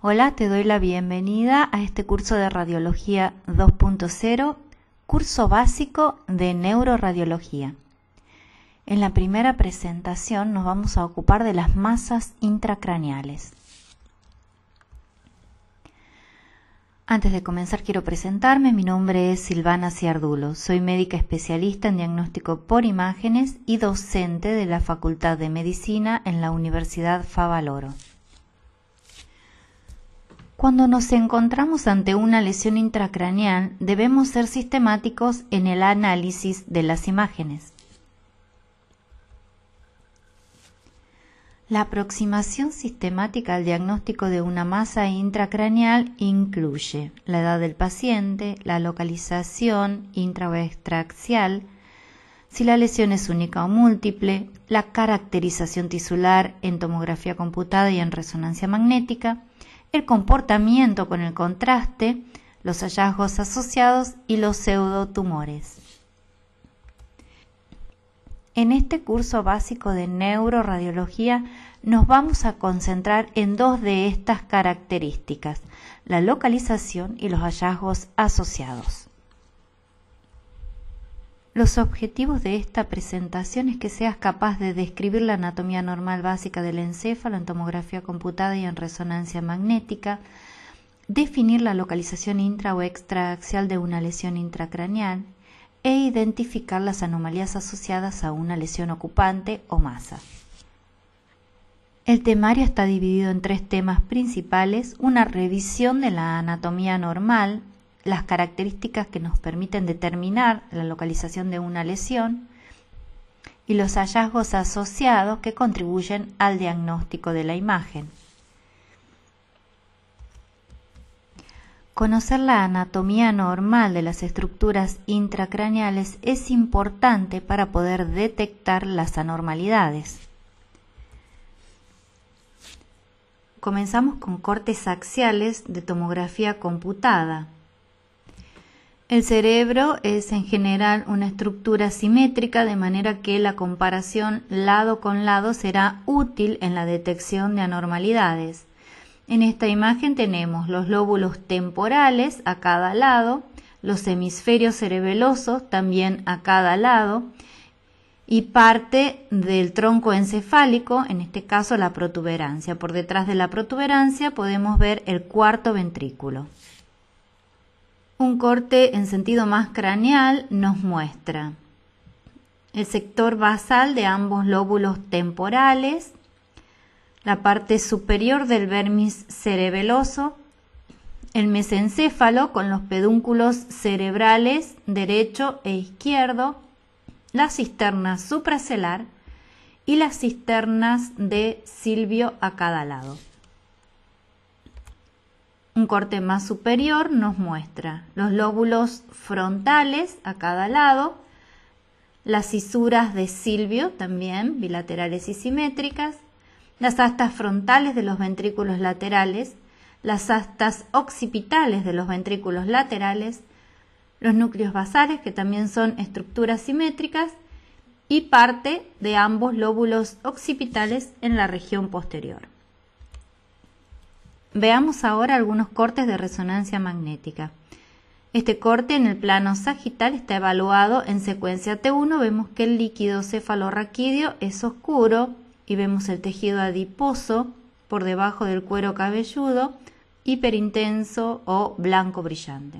Hola, te doy la bienvenida a este curso de Radiología 2.0, curso básico de neuroradiología. En la primera presentación nos vamos a ocupar de las masas intracraneales. Antes de comenzar quiero presentarme, mi nombre es Silvana Ciardulo, soy médica especialista en diagnóstico por imágenes y docente de la Facultad de Medicina en la Universidad Favaloro. Cuando nos encontramos ante una lesión intracraneal, debemos ser sistemáticos en el análisis de las imágenes. La aproximación sistemática al diagnóstico de una masa intracraneal incluye la edad del paciente, la localización intraoestraxial, si la lesión es única o múltiple, la caracterización tisular en tomografía computada y en resonancia magnética, el comportamiento con el contraste, los hallazgos asociados y los pseudotumores. En este curso básico de neuroradiología nos vamos a concentrar en dos de estas características, la localización y los hallazgos asociados. Los objetivos de esta presentación es que seas capaz de describir la anatomía normal básica del encéfalo en tomografía computada y en resonancia magnética, definir la localización intra o extraaxial de una lesión intracraneal e identificar las anomalías asociadas a una lesión ocupante o masa. El temario está dividido en tres temas principales, una revisión de la anatomía normal, las características que nos permiten determinar la localización de una lesión y los hallazgos asociados que contribuyen al diagnóstico de la imagen. Conocer la anatomía normal de las estructuras intracraneales es importante para poder detectar las anormalidades. Comenzamos con cortes axiales de tomografía computada. El cerebro es en general una estructura simétrica de manera que la comparación lado con lado será útil en la detección de anormalidades. En esta imagen tenemos los lóbulos temporales a cada lado, los hemisferios cerebelosos también a cada lado y parte del tronco encefálico, en este caso la protuberancia. Por detrás de la protuberancia podemos ver el cuarto ventrículo un corte en sentido más craneal nos muestra el sector basal de ambos lóbulos temporales, la parte superior del vermis cerebeloso, el mesencéfalo con los pedúnculos cerebrales derecho e izquierdo, la cisterna supracelar y las cisternas de Silvio a cada lado. Un corte más superior nos muestra los lóbulos frontales a cada lado, las cisuras de Silvio también, bilaterales y simétricas, las astas frontales de los ventrículos laterales, las astas occipitales de los ventrículos laterales, los núcleos basales, que también son estructuras simétricas, y parte de ambos lóbulos occipitales en la región posterior. Veamos ahora algunos cortes de resonancia magnética. Este corte en el plano sagital está evaluado en secuencia T1. Vemos que el líquido cefalorraquídeo es oscuro y vemos el tejido adiposo por debajo del cuero cabelludo, hiperintenso o blanco brillante.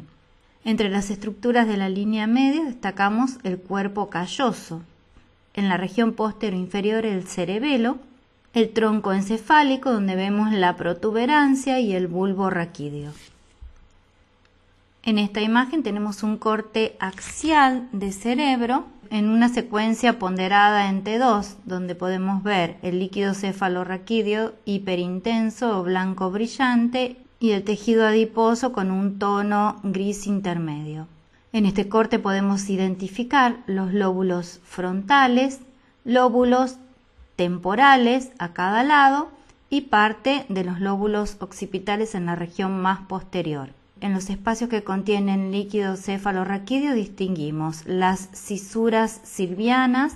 Entre las estructuras de la línea media destacamos el cuerpo calloso, en la región posterior inferior el cerebelo el tronco encefálico donde vemos la protuberancia y el bulbo raquídeo. En esta imagen tenemos un corte axial de cerebro en una secuencia ponderada en T2, donde podemos ver el líquido cefalorraquídeo hiperintenso o blanco brillante y el tejido adiposo con un tono gris intermedio. En este corte podemos identificar los lóbulos frontales, lóbulos temporales a cada lado y parte de los lóbulos occipitales en la región más posterior. En los espacios que contienen líquido cefalorraquídeo distinguimos las cisuras silvianas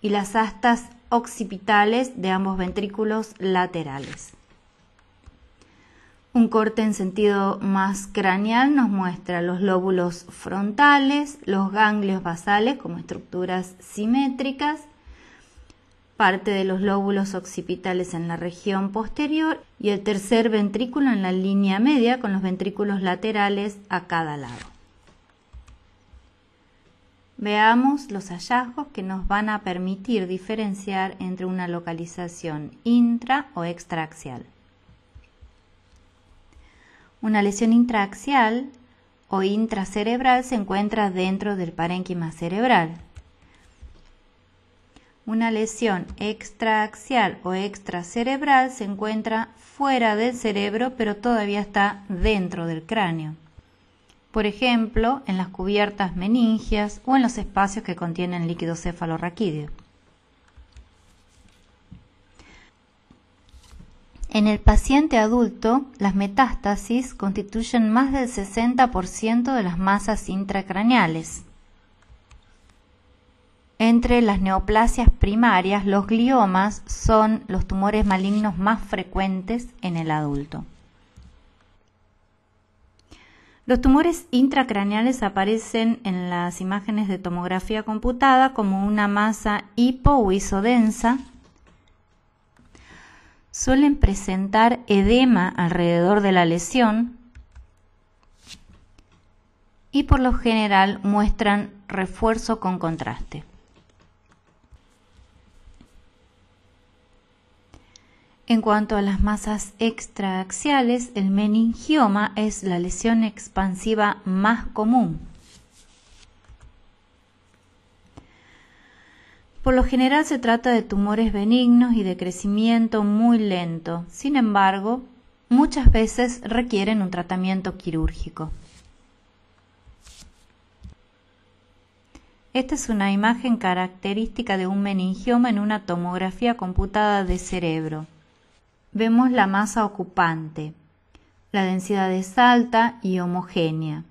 y las astas occipitales de ambos ventrículos laterales. Un corte en sentido más craneal nos muestra los lóbulos frontales, los ganglios basales como estructuras simétricas parte de los lóbulos occipitales en la región posterior y el tercer ventrículo en la línea media con los ventrículos laterales a cada lado. Veamos los hallazgos que nos van a permitir diferenciar entre una localización intra o extraaxial. Una lesión intraaxial o intracerebral se encuentra dentro del parénquima cerebral, una lesión extraaxial o extracerebral se encuentra fuera del cerebro pero todavía está dentro del cráneo. Por ejemplo, en las cubiertas meningias o en los espacios que contienen líquido cefalorraquídeo. En el paciente adulto, las metástasis constituyen más del 60% de las masas intracraneales. Entre las neoplasias primarias, los gliomas son los tumores malignos más frecuentes en el adulto. Los tumores intracraneales aparecen en las imágenes de tomografía computada como una masa hipo o Suelen presentar edema alrededor de la lesión y por lo general muestran refuerzo con contraste. En cuanto a las masas extraaxiales, el meningioma es la lesión expansiva más común. Por lo general se trata de tumores benignos y de crecimiento muy lento. Sin embargo, muchas veces requieren un tratamiento quirúrgico. Esta es una imagen característica de un meningioma en una tomografía computada de cerebro vemos la masa ocupante. La densidad es alta y homogénea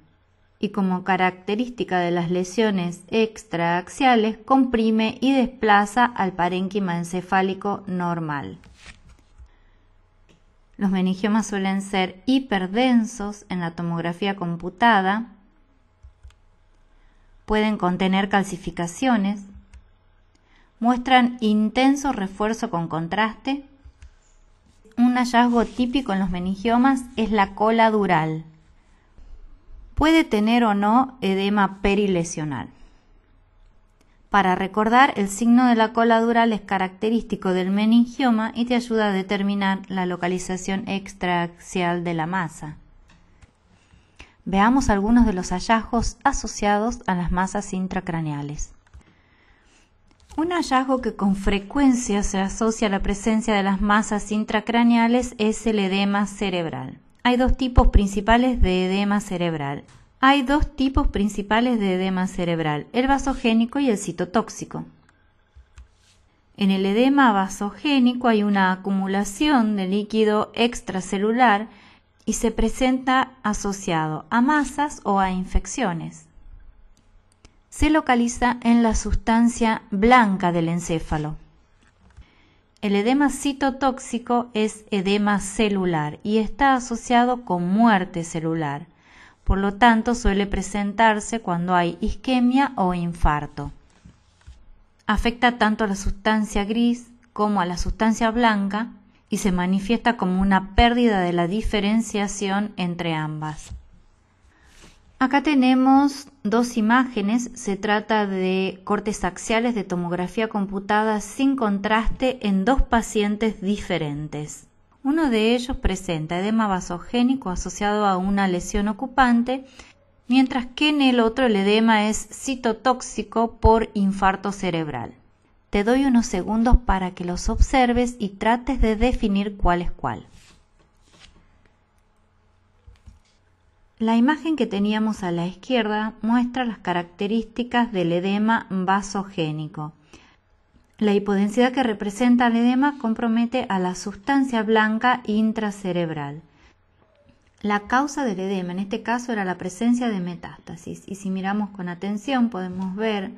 y como característica de las lesiones extraaxiales comprime y desplaza al parénquima encefálico normal. Los meningiomas suelen ser hiperdensos en la tomografía computada, pueden contener calcificaciones, muestran intenso refuerzo con contraste un hallazgo típico en los meningiomas es la cola dural. Puede tener o no edema perilesional. Para recordar, el signo de la cola dural es característico del meningioma y te ayuda a determinar la localización extraaxial de la masa. Veamos algunos de los hallazgos asociados a las masas intracraneales. Un hallazgo que con frecuencia se asocia a la presencia de las masas intracraneales es el edema cerebral. Hay dos tipos principales de edema cerebral. Hay dos tipos principales de edema cerebral, el vasogénico y el citotóxico. En el edema vasogénico hay una acumulación de líquido extracelular y se presenta asociado a masas o a infecciones se localiza en la sustancia blanca del encéfalo. El edema citotóxico es edema celular y está asociado con muerte celular. Por lo tanto, suele presentarse cuando hay isquemia o infarto. Afecta tanto a la sustancia gris como a la sustancia blanca y se manifiesta como una pérdida de la diferenciación entre ambas. Acá tenemos dos imágenes, se trata de cortes axiales de tomografía computada sin contraste en dos pacientes diferentes. Uno de ellos presenta edema vasogénico asociado a una lesión ocupante, mientras que en el otro el edema es citotóxico por infarto cerebral. Te doy unos segundos para que los observes y trates de definir cuál es cuál. La imagen que teníamos a la izquierda muestra las características del edema vasogénico. La hipodensidad que representa el edema compromete a la sustancia blanca intracerebral. La causa del edema en este caso era la presencia de metástasis y si miramos con atención podemos ver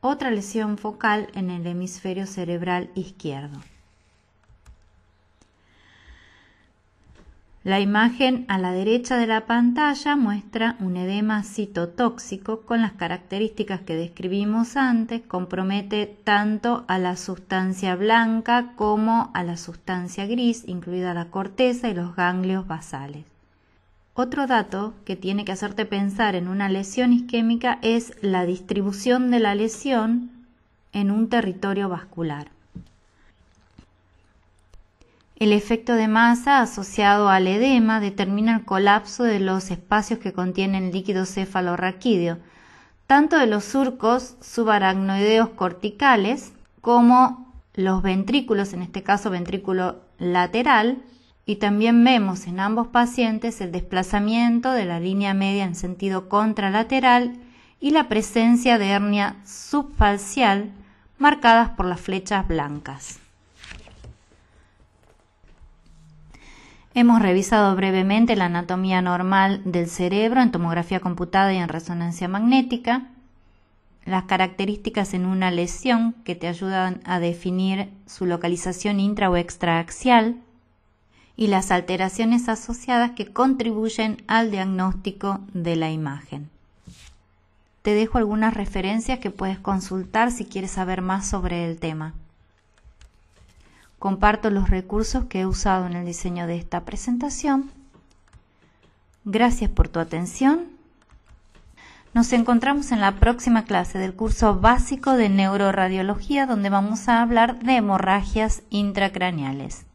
otra lesión focal en el hemisferio cerebral izquierdo. La imagen a la derecha de la pantalla muestra un edema citotóxico con las características que describimos antes, compromete tanto a la sustancia blanca como a la sustancia gris, incluida la corteza y los ganglios basales. Otro dato que tiene que hacerte pensar en una lesión isquémica es la distribución de la lesión en un territorio vascular. El efecto de masa asociado al edema determina el colapso de los espacios que contienen líquido cefalorraquídeo, tanto de los surcos subaracnoideos corticales como los ventrículos, en este caso ventrículo lateral, y también vemos en ambos pacientes el desplazamiento de la línea media en sentido contralateral y la presencia de hernia subfalcial marcadas por las flechas blancas. Hemos revisado brevemente la anatomía normal del cerebro en tomografía computada y en resonancia magnética, las características en una lesión que te ayudan a definir su localización intra o extraaxial y las alteraciones asociadas que contribuyen al diagnóstico de la imagen. Te dejo algunas referencias que puedes consultar si quieres saber más sobre el tema. Comparto los recursos que he usado en el diseño de esta presentación. Gracias por tu atención. Nos encontramos en la próxima clase del curso básico de neuroradiología donde vamos a hablar de hemorragias intracraneales.